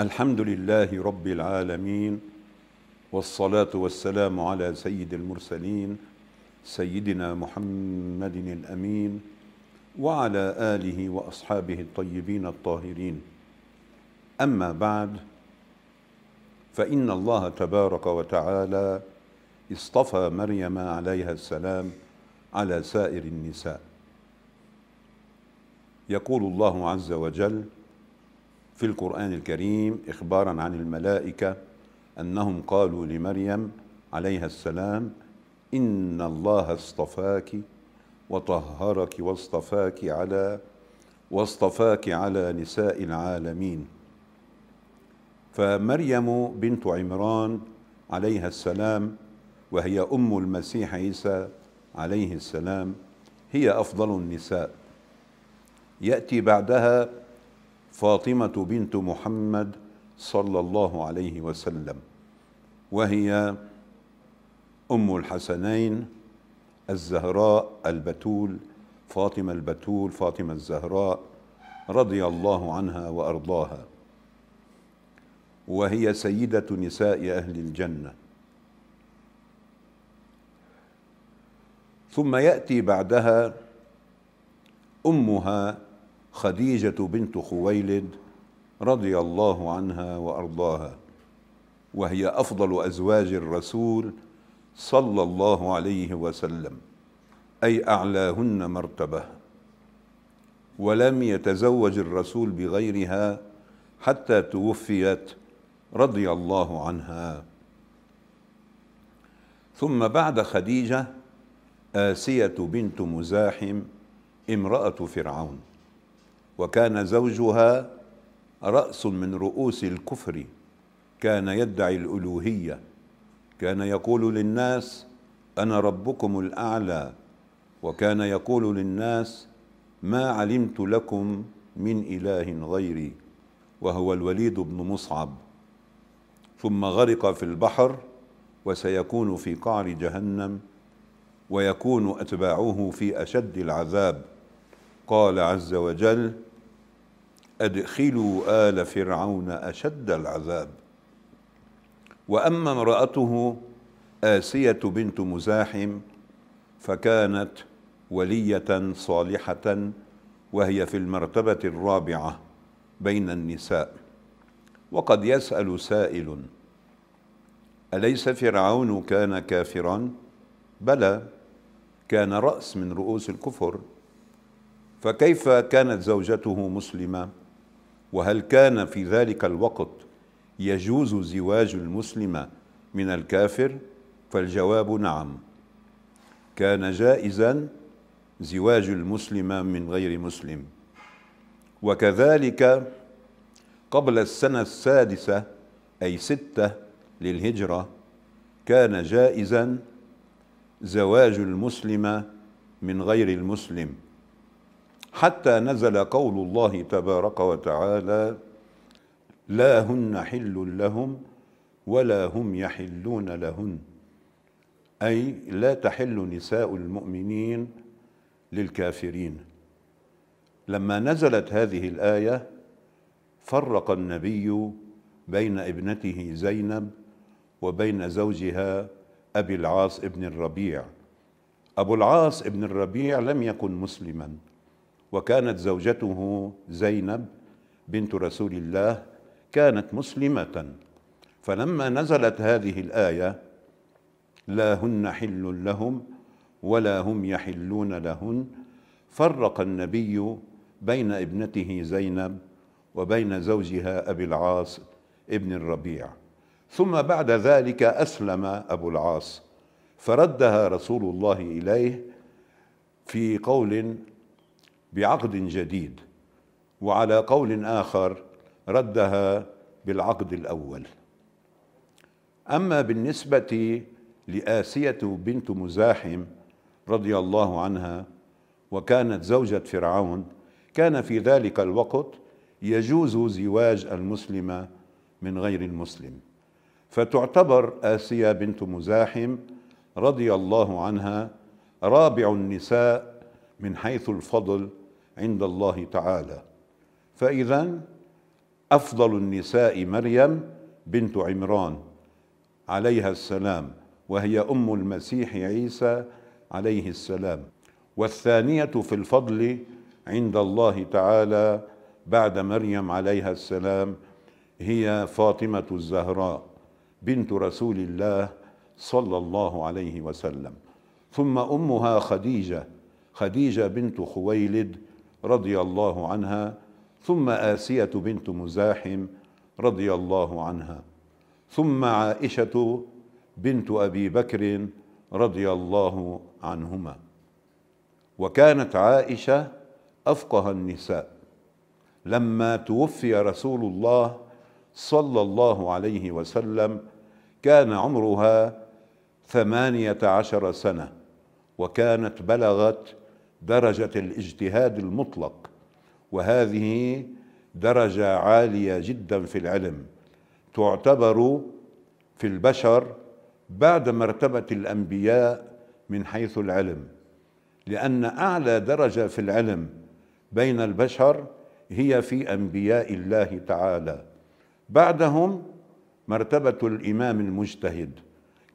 الحمد لله رب العالمين والصلاة والسلام على سيد المرسلين سيدنا محمد الأمين وعلى آله وأصحابه الطيبين الطاهرين أما بعد فإن الله تبارك وتعالى اصطفى مريم عليها السلام على سائر النساء يقول الله عز وجل في القرآن الكريم إخبارا عن الملائكة أنهم قالوا لمريم عليها السلام إن الله اصطفاك وطهرك واصطفاك على واصطفاك على نساء العالمين فمريم بنت عمران عليها السلام وهي أم المسيح عيسى عليه السلام هي أفضل النساء يأتي بعدها فاطمة بنت محمد صلى الله عليه وسلم وهي أم الحسنين الزهراء البتول فاطمة البتول فاطمة الزهراء رضي الله عنها وأرضاها وهي سيدة نساء أهل الجنة ثم يأتي بعدها أمها خديجة بنت خويلد رضي الله عنها وأرضاها وهي أفضل أزواج الرسول صلى الله عليه وسلم أي أعلاهن مرتبة ولم يتزوج الرسول بغيرها حتى توفيت رضي الله عنها ثم بعد خديجة آسية بنت مزاحم امرأة فرعون وكان زوجها رأس من رؤوس الكفر كان يدعي الألوهية كان يقول للناس أنا ربكم الأعلى وكان يقول للناس ما علمت لكم من إله غيري وهو الوليد بن مصعب ثم غرق في البحر وسيكون في قعر جهنم ويكون أتباعه في أشد العذاب قال عز وجل أدخلوا آل فرعون أشد العذاب وأما امرأته آسية بنت مزاحم فكانت ولية صالحة وهي في المرتبة الرابعة بين النساء وقد يسأل سائل أليس فرعون كان كافرا؟ بلى كان رأس من رؤوس الكفر فكيف كانت زوجته مسلمه وهل كان في ذلك الوقت يجوز زواج المسلمة من الكافر فالجواب نعم كان جائزا زواج المسلمة من غير مسلم وكذلك قبل السنة السادسة أي ستة للهجرة كان جائزا زواج المسلمة من غير المسلم حتى نزل قول الله تبارك وتعالى لا هن حل لهم ولا هم يحلون لهن أي لا تحل نساء المؤمنين للكافرين لما نزلت هذه الآية فرق النبي بين ابنته زينب وبين زوجها أبي العاص ابن الربيع أبو العاص ابن الربيع لم يكن مسلماً وكانت زوجته زينب بنت رسول الله كانت مسلمة فلما نزلت هذه الآية لا هن حل لهم ولا هم يحلون لهن فرق النبي بين ابنته زينب وبين زوجها أبي العاص ابن الربيع ثم بعد ذلك أسلم أبو العاص فردها رسول الله إليه في قول بعقد جديد وعلى قول آخر ردها بالعقد الأول أما بالنسبة لآسية بنت مزاحم رضي الله عنها وكانت زوجة فرعون كان في ذلك الوقت يجوز زواج المسلمة من غير المسلم فتعتبر آسية بنت مزاحم رضي الله عنها رابع النساء من حيث الفضل عند الله تعالى فإذا أفضل النساء مريم بنت عمران عليها السلام وهي أم المسيح عيسى عليه السلام والثانية في الفضل عند الله تعالى بعد مريم عليها السلام هي فاطمة الزهراء بنت رسول الله صلى الله عليه وسلم ثم أمها خديجة خديجة بنت خويلد رضي الله عنها ثم آسية بنت مزاحم رضي الله عنها ثم عائشة بنت أبي بكر رضي الله عنهما وكانت عائشة أفقه النساء لما توفي رسول الله صلى الله عليه وسلم كان عمرها ثمانية عشر سنة وكانت بلغت درجه الاجتهاد المطلق وهذه درجه عاليه جدا في العلم تعتبر في البشر بعد مرتبه الانبياء من حيث العلم لان اعلى درجه في العلم بين البشر هي في انبياء الله تعالى بعدهم مرتبه الامام المجتهد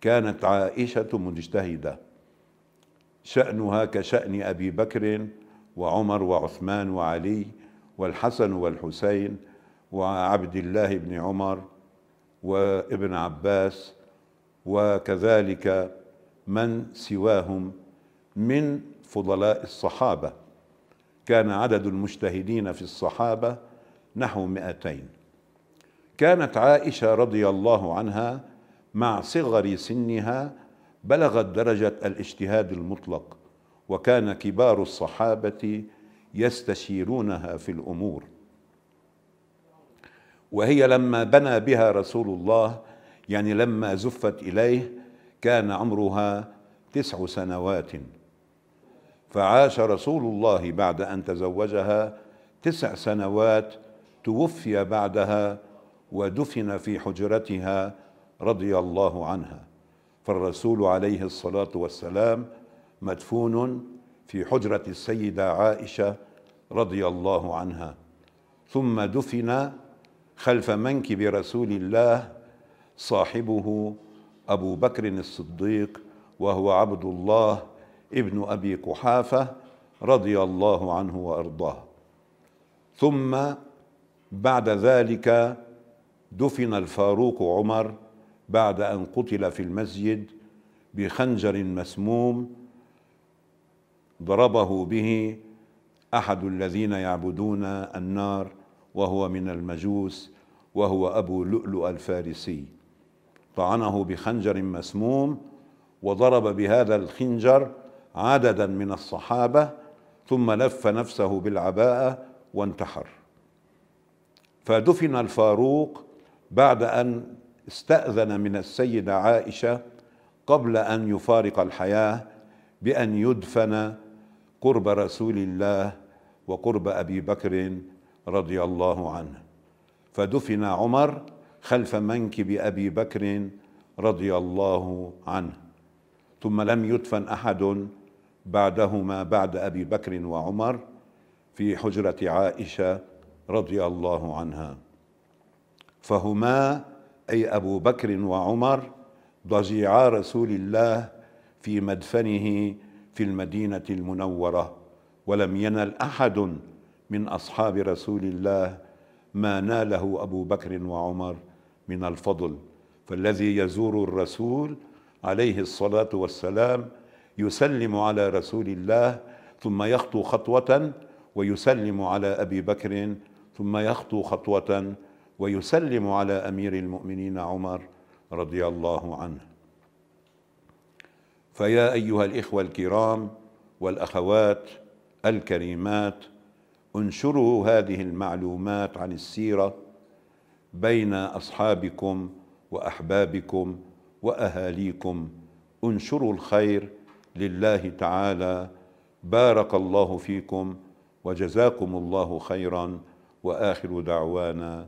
كانت عائشه مجتهده شأنها كشأن أبي بكر وعمر وعثمان وعلي والحسن والحسين وعبد الله بن عمر وابن عباس وكذلك من سواهم من فضلاء الصحابة كان عدد المجتهدين في الصحابة نحو 200 كانت عائشة رضي الله عنها مع صغر سنها بلغت درجة الاجتهاد المطلق وكان كبار الصحابة يستشيرونها في الأمور وهي لما بنى بها رسول الله يعني لما زفت إليه كان عمرها تسع سنوات فعاش رسول الله بعد أن تزوجها تسع سنوات توفي بعدها ودفن في حجرتها رضي الله عنها فالرسول عليه الصلاة والسلام مدفون في حجرة السيدة عائشة رضي الله عنها ثم دفن خلف منكب رسول الله صاحبه أبو بكر الصديق وهو عبد الله ابن أبي قحافة رضي الله عنه وأرضاه ثم بعد ذلك دفن الفاروق عمر بعد أن قتل في المسجد بخنجر مسموم ضربه به أحد الذين يعبدون النار وهو من المجوس وهو أبو لؤلؤ الفارسي طعنه بخنجر مسموم وضرب بهذا الخنجر عددا من الصحابة ثم لف نفسه بالعباءة وانتحر فدفن الفاروق بعد أن استأذن من السيدة عائشة قبل أن يفارق الحياة بأن يدفن قرب رسول الله وقرب أبي بكر رضي الله عنه فدفن عمر خلف منكب أبي بكر رضي الله عنه ثم لم يدفن أحد بعدهما بعد أبي بكر وعمر في حجرة عائشة رضي الله عنها فهما أي أبو بكر وعمر ضجيعا رسول الله في مدفنه في المدينة المنورة ولم ينل أحد من أصحاب رسول الله ما ناله أبو بكر وعمر من الفضل فالذي يزور الرسول عليه الصلاة والسلام يسلم على رسول الله ثم يخطو خطوة ويسلم على أبي بكر ثم يخطو خطوة ويسلم على امير المؤمنين عمر رضي الله عنه فيا ايها الاخوه الكرام والاخوات الكريمات انشروا هذه المعلومات عن السيره بين اصحابكم واحبابكم واهاليكم انشروا الخير لله تعالى بارك الله فيكم وجزاكم الله خيرا واخر دعوانا